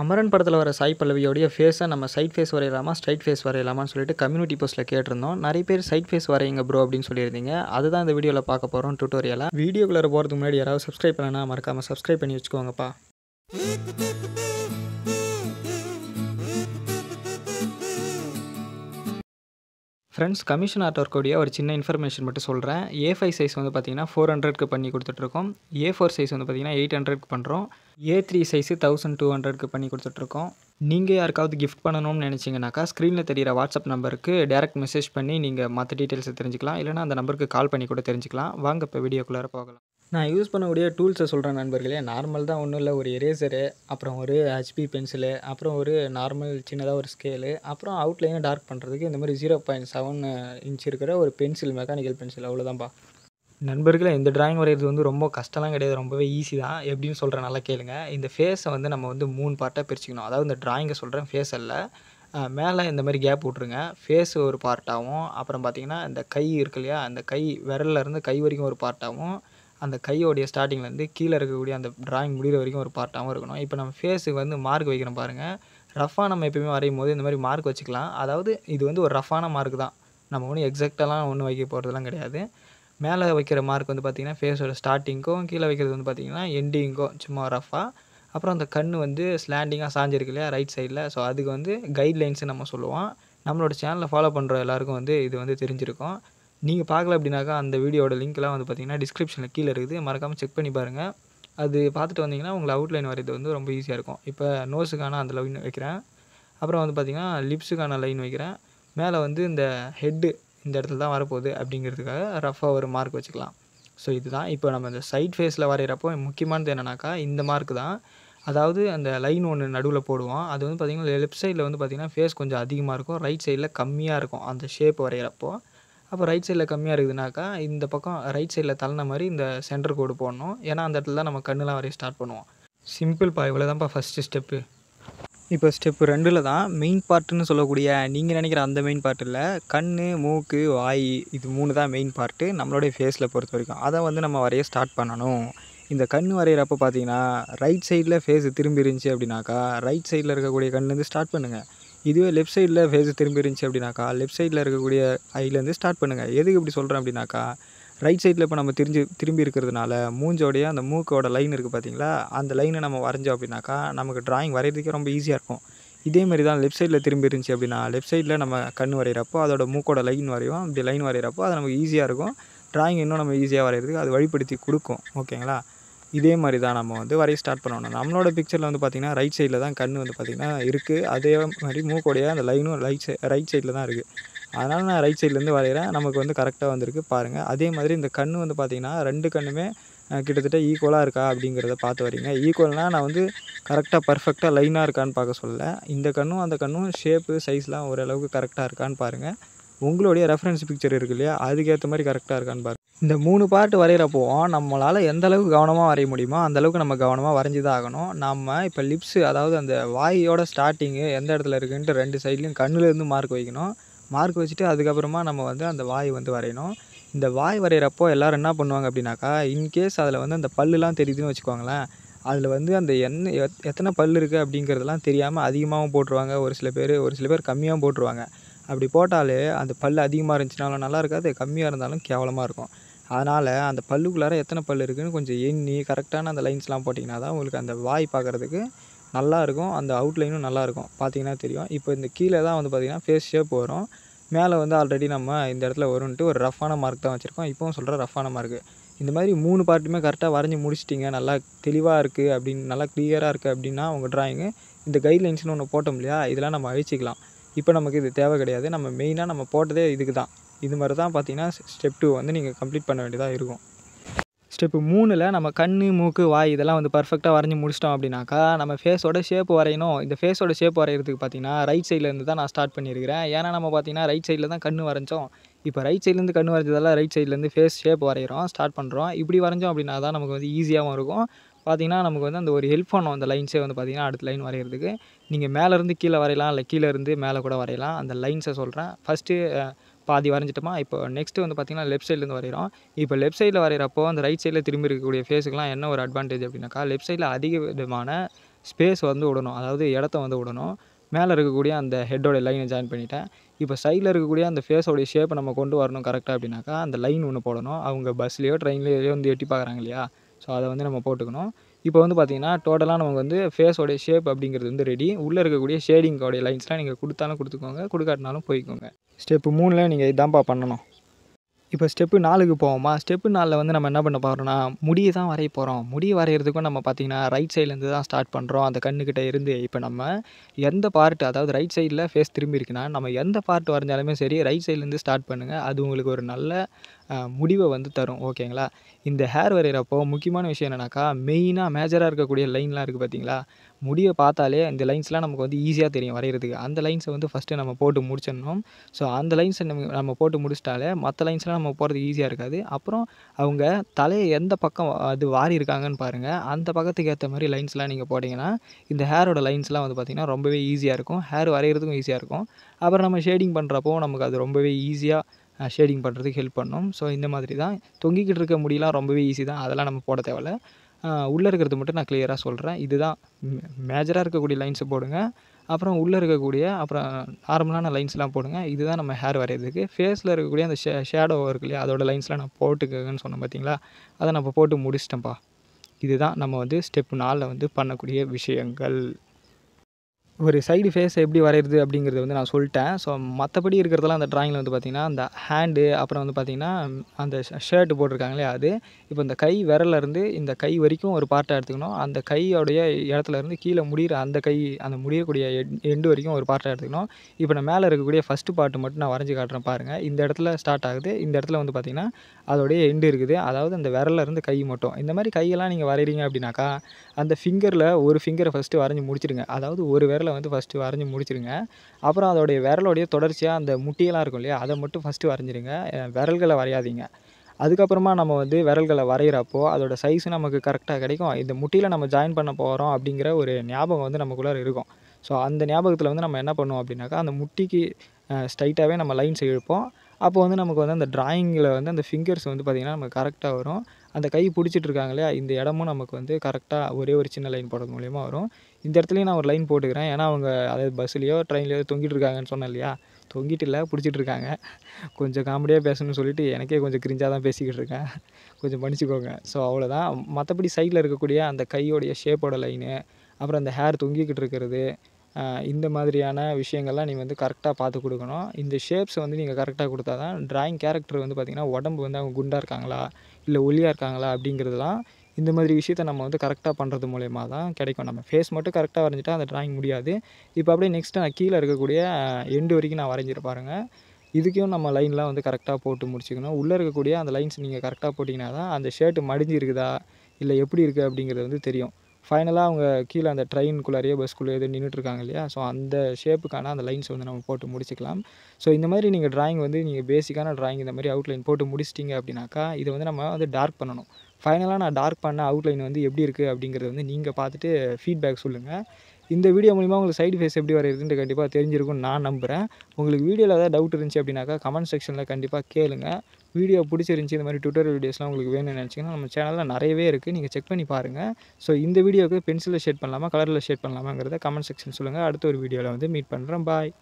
அமரன் படத்தில் வர சாய் பல்லவியோடைய ஃபேஸை நம்ம சைட் ஃபேஸ் வரையலாமா ஸ்ட்ரைட் ஃபேஸ் வரையலாமான்னு சொல்லிட்டு கம்யூனிட்டி போஸ்ட்டில் கேட்டிருந்தோம் நிறைய பேர் சைட் ஃபேஸ் வரையங்க ப்ரோ அப்படின்னு சொல்லியிருந்தீங்க அதுதான் இந்த வீடியோவில் பார்க்க போகிறோம் டுட்டோரியலாக வீடியோக்குள்ளே போகிறதுக்கு முன்னாடி யாராவது சப்ஸ்கிரைப் பண்ணனா மறக்காமல் சப்ஸ்கிரைப் பண்ணி வச்சுக்கோங்கப்பா ஃப்ரெண்ட்ஸ் கமிஷன் ஆர்ட் ஒர்க்கோடைய ஒரு சின்ன இன்ஃபர்மேஷன் மட்டும் சொல்கிறேன் ஏ ஃபைவ் சைஸ் வந்து பார்த்திங்கன்னா ஃபோர் ஹண்ட்ரட்க்கு பண்ணி கொடுத்துட்ருக்கோம் ஏ ஃபோர் சைஸ் வந்து பார்த்திங்கன்னா எயிட் ஹண்ட்ரட்க்கு பண்ணுறோம் A three size thousand two ஹண்ட்ரட்க்கு பண்ணி கொடுத்துட்ருக்கோம் நீங்கள் யாருக்காவது கிஃப்ட் பண்ணணும்னு நினச்சிங்கனாக்கா ஸ்க்ரீனில் தெரிகிற வாட்ஸ்அப் நம்பருக்கு டேரெக்ட் மெசேஜ் பண்ணி நீங்கள் மற்ற டீட்டெயில்ஸை தெரிஞ்சிக்கலாம் இல்லைனா அந்த நம்பருக்கு கால் பண்ணி கூட தெரிஞ்சுக்கலாம் வாங்க இப்போ வீடியோக்குள்ளார போகலாம் நான் யூஸ் பண்ணக்கூடிய டூல்ஸை சொல்கிறேன் நண்பர்களே நார்மல் தான் ஒன்றும் இல்லை ஒரு எரேசரு அப்புறம் ஒரு ஹெச்பி பென்சிலு அப்புறம் ஒரு நார்மல் சின்னதாக ஒரு ஸ்கேலு அப்புறம் அவுட்லைனை டார்க் பண்ணுறதுக்கு இந்த மாதிரி ஜீரோ பாயிண்ட் செவன் இன்ச் இருக்கிற ஒரு பென்சில் மெக்கானிக்கல் பென்சில் அவ்வளோதான்ப்பா நண்பர்களே இந்த டிராயிங் வரைகிறது வந்து ரொம்ப கஷ்டம்லாம் கிடையாது ரொம்பவே ஈஸி தான் எப்படின்னு சொல்கிறேன் நல்லா கேளுங்க இந்த ஃபேஸை வந்து நம்ம வந்து மூணு பார்ட்டாக பிரிச்சுக்கணும் அதாவது இந்த டிராயிங்கை சொல்கிறேன் ஃபேஸ் அல்ல மேலே இந்த மாதிரி கேப் விட்ருங்க ஃபேஸ் ஒரு பார்ட்டாகவும் அப்புறம் பார்த்திங்கன்னா இந்த கை இருக்கு இல்லையா அந்த கை இருந்து கை வரைக்கும் ஒரு பார்ட்டாகவும் அந்த கையோடைய ஸ்டார்டிங்லேருந்து கீழே இருக்கக்கூடிய அந்த ட்ராயிங் முடிகிற வரைக்கும் ஒரு பார்ட்டாகவும் இருக்கணும் இப்போ நம்ம ஃபேஸுக்கு வந்து மார்க் வைக்கிறோம் பாருங்கள் ரஃபாக நம்ம எப்பயுமே வரையும் போது இந்த மாதிரி மார்க் வச்சுக்கலாம் அதாவது இது வந்து ஒரு ரஃபான மார்க் தான் நம்ம ஒன்றும் எக்ஸாக்டெல்லாம் ஒன்றும் வைக்க போகிறதுலாம் கிடையாது மேலே வைக்கிற மார்க் வந்து பார்த்திங்கன்னா ஃபேஸோட ஸ்டார்டிங்க்கும் கீழே வைக்கிறது வந்து பார்த்திங்கன்னா எண்டிங்க்கும் சும்மா ரஃபாக அப்புறம் அந்த கண் வந்து ஸ்லாண்டிங்காக சாஞ்சிருக்கு இல்லையா ரைட் சைடில் ஸோ அதுக்கு வந்து கைட்லைன்ஸு நம்ம சொல்லுவோம் நம்மளோட சேனலில் ஃபாலோ பண்ணுற எல்லாருக்கும் வந்து இது வந்து தெரிஞ்சிருக்கும் நீங்கள் பார்க்கல அப்படின்னாக்கா அந்த வீடியோட லிங்க்லாம் வந்து பார்த்திங்கன்னா டிஸ்கிரிப்ஷனில் கீழே இருக்குது மறக்காமல் செக் பண்ணி பாருங்கள் அது பார்த்துட்டு வந்தீங்கன்னா உங்களை அவுட்லைன் வரைகிறது வந்து ரொம்ப ஈஸியாக இருக்கும் இப்போ நோஸுக்கான அந்த லைன் வைக்கிறேன் அப்புறம் வந்து பார்த்திங்கன்னா லிப்ஸுக்கான லைன் வைக்கிறேன் மேலே வந்து இந்த ஹெட்டு இந்த இடத்துல தான் வரப்போகுது அப்படிங்கிறதுக்காக ரஃபாக ஒரு மார்க் வச்சுக்கலாம் ஸோ இதுதான் இப்போ நம்ம இந்த சைட் ஃபேஸில் வரைகிறப்போ முக்கியமானது என்னென்னாக்கா இந்த மார்க் தான் அதாவது அந்த லைன் ஒன்று நடுவில் போடுவோம் அது வந்து பார்த்திங்கன்னா லெஃப்ட் சைடில் வந்து பார்த்திங்கன்னா ஃபேஸ் கொஞ்சம் அதிகமாக இருக்கும் ரைட் சைடில் கம்மியாக இருக்கும் அந்த ஷேப் வரைகிறப்போ அப்போ ரைட் சைடில் கம்மியாக இருக்குதுனாக்கா இந்த பக்கம் ரைட் சைடில் தள்ளின மாதிரி இந்த சென்டர் கோடு போடணும் ஏன்னா அந்த இடத்துல தான் நம்ம கண்ணுலாம் வரைய ஸ்டார்ட் பண்ணுவோம் சிம்பிள்ப்பா இவ்வளோ தான்ப்பா ஃபஸ்ட்டு ஸ்டெப்பு இப்போ ஸ்டெப்பு ரெண்டில் தான் மெயின் பார்ட்டுன்னு சொல்லக்கூடிய நீங்கள் நினைக்கிற அந்த மெயின் பார்ட்டில் கண் மூக்கு வாய் இது மூணு தான் மெயின் பார்ட்டு நம்மளுடைய ஃபேஸில் பொறுத்த வரைக்கும் அதை வந்து நம்ம வரைய ஸ்டார்ட் பண்ணணும் இந்த கண் வரைகிறப்ப பார்த்தீங்கன்னா ரைட் சைடில் ஃபேஸ் திரும்பி இருந்துச்சு அப்படின்னாக்கா ரைட் சைடில் இருக்கக்கூடிய கண் ஸ்டார்ட் பண்ணுங்கள் இதுவே லெஃப்ட் சைடில் ஃபேஸு திரும்பி இருந்துச்சு அப்படின்னாக்கா லெஃப்ட் சைடில் இருக்கக்கூடிய ஐலேருந்து ஸ்டார்ட் பண்ணுங்கள் எதுக்கு இப்படி சொல்கிறேன் அப்படின்னாக்கா ரைட் சைடில் இப்போ நம்ம திரிஞ்சு திரும்பி இருக்கிறதுனால மூஞ்சோடைய அந்த மூக்கோட லைன் இருக்குது பார்த்தீங்களா அந்த லைனை நம்ம வரைஞ்சோம் அப்படின்னாக்கா நமக்கு ட்ராயிங் வரைகிறதுக்கே ரொம்ப ஈஸியாக இருக்கும் இதே மாதிரி தான் லெஃப்ட் சைடில் திரும்பி இருந்துச்சு அப்படின்னா லெஃப்ட் சைடில் நம்ம கண் வரைகிறப்போ அதோட மூக்கோட லைன் வரையும் அப்படி லைன் வரைகிறப்போ அது நமக்கு ஈஸியாக இருக்கும் ட்ராயிங் இன்னும் நம்ம ஈஸியாக வரைகிறதுக்கு அது வழிப்படுத்தி கொடுக்கும் ஓகேங்களா இதே மாதிரி தான் நம்ம வந்து வரைய ஸ்டார்ட் பண்ணணும் நம்மளோட பிக்சரில் வந்து பார்த்திங்கன்னா ரைட் சைடில் தான் கண் வந்து பார்த்திங்கன்னா இருக்குது அதே மாதிரி மூக்கோடைய அந்த லைனும் ரைட் சை ரைட் சைடில் தான் இருக்குது அதனால் நான் ரைட் சைட்லேருந்து வரைகிறேன் நமக்கு வந்து கரெக்டாக வந்திருக்கு பாருங்கள் அதே மாதிரி இந்த கண் வந்து பார்த்திங்கன்னா ரெண்டு கண்ணுமே கிட்டத்தட்ட ஈக்குவலாக இருக்கா அப்படிங்கிறத பார்த்து வரீங்க ஈக்குவல்னால் நான் வந்து கரெக்டாக பர்ஃபெக்டாக லைனாக இருக்கான்னு பார்க்க சொல்லலை இந்த கண்ணும் அந்த கண்ணும் ஷேப்பு சைஸ்லாம் ஓரளவுக்கு கரெக்டாக இருக்கான்னு பாருங்கள் உங்களுடைய ரெஃபரன்ஸ் பிக்சர் இருக்கு இல்லையா அதுக்கேற்ற மாதிரி கரெக்டாக இருக்கான்னு பாருங்கள் இந்த மூணு பார்ட் வரைகிறப்போ நம்மளால் எந்த அளவுக்கு கவனமாக வரைய முடியுமோ அந்தளவுக்கு நம்ம கவனமாக வரைஞ்சி தான் ஆகணும் நம்ம இப்போ லிப்ஸு அதாவது அந்த வாயோட ஸ்டார்டிங்கு எந்த இடத்துல இருக்குன்ட்டு ரெண்டு சைட்லேயும் கண்ணுலேருந்து மார்க் வைக்கணும் மார்க் வச்சுட்டு அதுக்கப்புறமா நம்ம வந்து அந்த வாய் வந்து வரையணும் இந்த வாய் வரைகிறப்போ எல்லோரும் என்ன பண்ணுவாங்க அப்படின்னாக்கா இன்கேஸ் அதில் வந்து அந்த பல்லுலாம் தெரியுதுன்னு வச்சுக்கோங்களேன் அதில் வந்து அந்த என்ன எத்தனை பல் இருக்குது அப்படிங்கிறதெல்லாம் தெரியாமல் அதிகமாகவும் போட்டுருவாங்க ஒரு சில பேர் ஒரு சில பேர் கம்மியாகவும் போட்டுருவாங்க அப்படி போட்டாலே அந்த பல் அதிகமாக இருந்துச்சுனாலும் நல்லா இருக்காது கம்மியாக இருந்தாலும் கேவலமாக இருக்கும் அதனால் அந்த பல்லுக்குள்ளார எத்தனை பல் இருக்குதுன்னு கொஞ்சம் எண்ணி கரெக்டான அந்த லைன்ஸ்லாம் போட்டிங்கன்னா தான் உங்களுக்கு அந்த வாய் பார்க்குறதுக்கு நல்லாயிருக்கும் அந்த அவுட்லைனும் நல்லாயிருக்கும் பார்த்தீங்கன்னா தெரியும் இப்போ இந்த கீழே தான் வந்து பார்த்திங்கன்னா ஃபேஸ் ஷேப் வரும் மேலே வந்து ஆல்ரெடி நம்ம இந்த இடத்துல வரும்ன்ட்டு ஒரு ரஃப்பான மார்க் தான் வச்சுருக்கோம் இப்போவும் சொல்கிற ரஃப்பான மார்க்கு இந்த மாதிரி மூணு பார்ட்டுமே கரெக்டாக வரைஞ்சி முடிச்சிட்டிங்க நல்லா தெளிவாக இருக்குது அப்படின்னு நல்லா கிளியராக இருக்குது அப்படின்னா உங்கள் ட்ராயிங்கு இந்த கைட்லைன்ஸ்னு ஒன்று போட்டோம் இல்லையா இதெல்லாம் நம்ம அழிச்சிக்கலாம் இப்போ நமக்கு இது தேவை கிடையாது நம்ம மெயினாக நம்ம போட்டதே இதுக்கு தான் இது மாதிரி தான் பார்த்தீங்கன்னா ஸ்டெப் டூ வந்து நீங்கள் கம்ப்ளீட் பண்ண வேண்டியதாக இருக்கும் ஸ்டெப்பு மூணில் நம்ம கண் மூக்கு வாய் இதெல்லாம் வந்து பர்ஃபெக்டாக வரைஞ்சி முடிச்சிட்டோம் அப்படின்னாக்கா நம்ம ஃபேஸோட ஷேப் வரையணும் இந்த ஃபேஸோட ஷேப் வரைகிறதுக்கு பார்த்தீங்கன்னா ரைட் சைட்லேருந்து தான் நான் ஸ்டார்ட் பண்ணியிருக்கிறேன் ஏன்னா நம்ம பார்த்தீங்கன்னா ரைட் சைடில் தான் கண் வரைஞ்சோம் இப்போ ரைட் சைட்லேருந்து கண் வரைஞ்சதெல்லாம் ரைட் சைட்லேருந்து ஃபேஸ் ஷேப் வரைகிறோம் ஸ்டார்ட் பண்ணுறோம் இப்படி வரைஞ்சோம் அப்படின்னா தான் நமக்கு வந்து ஈஸியாகவும் இருக்கும் பார்த்திங்கன்னா நமக்கு வந்து அந்த ஒரு ஹெல்ப் பண்ணும் அந்த லைன்ஸே வந்து பார்த்திங்கன்னா அடுத்த லைன் வரைகிறதுக்கு நீங்கள் மேலேருந்து கீழே வரையலாம் இல்லை கீழேருந்து மேலே கூட வரையலாம் அந்த லைன்ஸை சொல்கிறேன் ஃபஸ்ட்டு பாதி வரைஞ்சிட்டோமா இப்போ நெக்ஸ்ட்டு வந்து பார்த்திங்கன்னா லெஃப்ட் சைட்லேருந்து வரைகிறோம் இப்போ லெஃப்ட் சைடில் வரைகிறப்போ அந்த ரைட் சைடில் திரும்பி இருக்கக்கூடிய ஃபேஸுக்குலாம் என்ன ஒரு அட்வான்டேஜ் அப்படின்னாக்கா லெஃப்ட் சைடில் அதிக விதமான ஸ்பேஸ் வந்து விடணும் அதாவது இடத்த வந்து விடணும் மேலே இருக்கக்கூடிய அந்த ஹெட்டோட லைனை ஜாயின் பண்ணிட்டேன் இப்போ சைடில் இருக்கக்கூடிய அந்த ஃபேஸோடைய ஷேப்பை நம்ம கொண்டு வரணும் கரெக்டாக அப்படின்னாக்கா அந்த லைன் ஒன்று போடணும் அவங்க பஸ்லேயோ ட்ரெயின்லேயோ வந்து எட்டி பார்க்குறாங்க இல்லையா ஸோ அதை வந்து நம்ம போட்டுக்கணும் இப்போ வந்து பார்த்தீங்கன்னா டோட்டலாக நமக்கு வந்து ஃபேஸோடைய ஷேப் அப்படிங்கிறது வந்து ரெடி உள்ளே இருக்கக்கூடிய ஷேடிங்கோடைய லைன்ஸ்லாம் நீங்கள் கொடுத்தாலும் கொடுத்துக்கோங்க கொடுக்காட்டினாலும் போய்க்கோங்க ஸ்டெப்பு மூணில் நீங்கள் இதான்ப்பா பண்ணணும் இப்போ ஸ்டெப்பு நாலுக்கு போவோமா ஸ்டெப்பு நாலில் வந்து நம்ம என்ன பண்ண போகிறோம்னா முடியை தான் வரைய போகிறோம் முடி வரைகிறதுக்கும் நம்ம பார்த்திங்கன்னா ரைட் சைட்லேருந்து தான் ஸ்டார்ட் பண்ணுறோம் அந்த கண்ணுக்கிட்ட இருந்து இப்போ நம்ம எந்த பார்ட் அதாவது ரைட் சைடில் ஃபேஸ் திரும்பி இருக்குன்னா நம்ம எந்த பார்ட் வரைஞ்சாலுமே சரி ரைட் சைட்லேருந்து ஸ்டார்ட் பண்ணுங்கள் அது உங்களுக்கு ஒரு நல்ல முடிவை வந்து தரும் ஓகேங்களா இந்த ஹேர் வரைகிறப்போ முக்கியமான விஷயம் என்னென்னாக்கா மெயினாக மேஜராக இருக்கக்கூடிய லைன்லாம் இருக்குது பார்த்தீங்களா முடியை பார்த்தாலே இந்த லைன்ஸ்லாம் நமக்கு வந்து ஈஸியாக தெரியும் வரைகிறதுக்கு அந்த லைன்ஸை வந்து ஃபஸ்ட்டு நம்ம போட்டு முடிச்சிடணும் ஸோ அந்த லைன்ஸை நம்ம நம்ம போட்டு முடிச்சிட்டாலே மற்ற லைன்ஸ்லாம் நம்ம போகிறது ஈஸியாக இருக்காது அப்புறம் அவங்க தலையை எந்த பக்கம் அது வாரி இருக்காங்கன்னு பாருங்கள் அந்த பக்கத்துக்கு ஏற்ற மாதிரி லைன்ஸ்லாம் நீங்கள் போட்டிங்கன்னா இந்த ஹேரோட லைன்ஸ்லாம் வந்து பார்த்திங்கன்னா ரொம்பவே ஈஸியாக இருக்கும் ஹேர் வரைகிறதுக்கும் ஈஸியாக இருக்கும் அப்புறம் நம்ம ஷேடிங் பண்ணுறப்போ நமக்கு அது ரொம்பவே ஈஸியாக ஷேடிங் பண்ணுறதுக்கு ஹெல்ப் பண்ணும் ஸோ இந்த மாதிரி தான் தொங்கிக்கிட்டு இருக்க முடியலாம் ரொம்பவே ஈஸி தான் அதெல்லாம் நம்ம போட தேவையில்லை உள்ளே இருக்கிறது மட்டும் நான் கிளியராக சொல்கிறேன் இதுதான் மேஜராக இருக்கக்கூடிய லைன்ஸை போடுங்க அப்புறம் உள்ளே இருக்கக்கூடிய அப்புறம் நார்மலான லைன்ஸ்லாம் போடுங்க இதுதான் நம்ம ஹேர் வரையிறதுக்கு ஃபேஸில் இருக்கக்கூடிய அந்த ஷே ஷேடோ இருக்கு இல்லையா அதோட லைன்ஸ்லாம் நான் போட்டுக்கங்கன்னு சொன்னேன் பார்த்தீங்களா அதை நம்ம போட்டு முடிச்சிட்டேன்ப்பா இதுதான் நம்ம வந்து ஸ்டெப் நாலில் வந்து பண்ணக்கூடிய விஷயங்கள் ஒரு சைடு ஃபேஸ் எப்படி வரைகிறது அப்படிங்கிறத வந்து நான் சொல்லிட்டேன் ஸோ மற்றபடி இருக்கிறதெல்லாம் அந்த ட்ராயிங்கில் வந்து பார்த்திங்கன்னா அந்த ஹேண்டு அப்புறம் வந்து பார்த்திங்கன்னா அந்த ஷர்ட்டு போட்டிருக்காங்களே அது இப்போ இந்த கை விரலேருந்து இந்த கை வரைக்கும் ஒரு பார்ட்டாக எடுத்துக்கணும் அந்த கையோடைய இடத்துல இருந்து கீழே முடிகிற அந்த கை அந்த முடியக்கூடிய எண்டு வரைக்கும் ஒரு பார்ட்டாக எடுத்துக்கணும் இப்போ நான் மேலே இருக்கக்கூடிய ஃபஸ்ட்டு பார்ட்டு மட்டும் நான் வரைஞ்சி காட்டுறேன் பாருங்கள் இந்த இடத்துல ஸ்டார்ட் ஆகுது இந்த இடத்துல வந்து பார்த்திங்கன்னா அதோடைய எண்டு இருக்குது அதாவது அந்த விரலேருந்து கை மட்டும் இந்த மாதிரி கையெல்லாம் நீங்கள் வரைகிறீங்க அப்படின்னாக்கா அந்த ஃபிங்கரில் ஒரு ஃபிங்கரை ஃபஸ்ட்டு வரைஞ்சி முடிச்சிடுங்க அதாவது ஒரு விரலை வந்து ஃபஸ்ட்டு வரைஞ்சி முடிச்சிடுங்க அப்புறம் அதோடைய விரலோடைய தொடர்ச்சியாக அந்த முட்டியெல்லாம் இருக்கும் இல்லையா அதை மட்டும் ஃபஸ்ட்டு வரைஞ்சிடுங்க விரல்களை வரையாதீங்க அதுக்கப்புறமா நம்ம வந்து விரல்களை வரைகிறப்போ அதோடய சைஸு நமக்கு கரெக்டாக கிடைக்கும் இந்த முட்டியில் நம்ம ஜாயின் பண்ண போகிறோம் அப்படிங்கிற ஒரு ஞாபகம் வந்து நமக்குள்ளே இருக்கும் ஸோ அந்த ஞாபகத்தில் வந்து நம்ம என்ன பண்ணுவோம் அப்படின்னாக்கா அந்த முட்டிக்கு ஸ்ட்ரைட்டாகவே நம்ம லைன்ஸ் இழுப்போம் அப்போ வந்து நமக்கு வந்து அந்த ட்ராயிங்கில் வந்து அந்த ஃபிங்கர்ஸ் வந்து பார்த்திங்கன்னா நமக்கு கரெக்டாக வரும் அந்த கை இருக்காங்க இல்லையா இந்த இடமும் நமக்கு வந்து கரெக்டாக ஒரே ஒரு சின்ன லைன் போடுறது மூலிமா வரும் இந்த இடத்துலையும் நான் ஒரு லைன் போட்டுக்கிறேன் ஏன்னா அவங்க அதாவது பஸ்லேயோ ட்ரெயின்லையோ தொங்கிட்டு இருக்காங்கன்னு சொன்னேன் இல்லையா தொங்கிட்டு இல்லை பிடிச்சிட்டு இருக்காங்க கொஞ்சம் காமெடியாக பேசணும்னு சொல்லிட்டு எனக்கே கொஞ்சம் கிரிஞ்சாக தான் பேசிக்கிட்டு இருக்கேன் கொஞ்சம் மன்னிச்சிக்கோங்க ஸோ அவ்வளோதான் மற்றபடி சைடில் இருக்கக்கூடிய அந்த கையோடைய ஷேப்போட லைனு அப்புறம் அந்த ஹேர் தொங்கிக்கிட்டு இருக்கிறது இந்த மாதிரியான விஷயங்கள்லாம் நீங்கள் வந்து கரெக்டாக பார்த்து கொடுக்கணும் இந்த ஷேப்ஸை வந்து நீங்கள் கரெக்டாக கொடுத்தா தான் ட்ராயிங் கேரக்டர் வந்து பார்த்திங்கன்னா உடம்பு வந்து அவங்க குண்டாக இருக்காங்களா இல்லை ஒல்லியாக இருக்காங்களா அப்படிங்கிறதுலாம் இந்த மாதிரி விஷயத்த நம்ம வந்து கரெக்டாக பண்ணுறது மூலயமா தான் கிடைக்கும் நம்ம ஃபேஸ் மட்டும் கரெக்டாக வரைஞ்சிட்டா அந்த ட்ராயிங் முடியாது இப்போ அப்படியே நெக்ஸ்ட்டு நான் கீழே இருக்கக்கூடிய எண்டு வரைக்கும் நான் வரைஞ்சிருப்பாருங்க பாருங்கள் இதுக்கும் நம்ம லைன்லாம் வந்து கரெக்டாக போட்டு முடிச்சுக்கணும் உள்ளே இருக்கக்கூடிய அந்த லைன்ஸ் நீங்கள் கரெக்டாக போட்டிங்கன்னா தான் அந்த ஷர்ட் மடிஞ்சிருக்குதா இல்லை எப்படி இருக்குது அப்படிங்கிறது வந்து தெரியும் ஃபைனலாக அவங்க கீழே அந்த ட்ரெயின்குள்ளாரையே பஸ்க்குள்ளே எதுவும் நின்றுட்டுருக்காங்க இல்லையா ஸோ அந்த ஷேப்புக்கான அந்த லைன்ஸ் வந்து நம்ம போட்டு முடிச்சிக்கலாம் ஸோ இந்த மாதிரி நீங்கள் ட்ராயிங் வந்து நீங்கள் பேசிக்கான ட்ராயிங் இந்த மாதிரி அவுட்லைன் போட்டு முடிச்சிட்டிங்க அப்படின்னாக்கா இது வந்து நம்ம வந்து டார்க் பண்ணணும் ஃபைனலாக நான் டார்க் பண்ண அவுட்லைன் வந்து எப்படி இருக்குது அப்படிங்கிறது வந்து நீங்கள் பார்த்துட்டு ஃபீட்பேக் சொல்லுங்கள் இந்த வீடியோ மூலிமா உங்களுக்கு சைடு ஃபேஸ் எப்படி வரையிறதுன்னு கண்டிப்பாக தெரிஞ்சிருக்கும்னு நான் நம்புகிறேன் உங்களுக்கு வீடியோவில் ஏதாவது டவுட் இருந்துச்சு அப்படின்னாக்கா கமெண்ட் செக்ஷனில் கண்டிப்பாக கேளுங்க வீடியோ பிடிச்சிருந்துச்சி இந்த மாதிரி ட்விட்டர் வீடியோஸ்லாம் உங்களுக்கு வேணும்னு நினச்சிங்கன்னா நம்ம சேனலில் நிறையவே இருக்குது நீங்கள் செக் பண்ணி பாருங்கள் ஸோ இந்த வீடியோவுக்கு பென்சிலில் ஷேட் பண்ணலாமா கலரில் ஷேட் பண்ணலாமாங்கிறத கமெண்ட் செக்ஷன் சொல்லுங்கள் அடுத்த ஒரு வீடியோவில் வந்து மீட் பண்ணுறேன் பாய்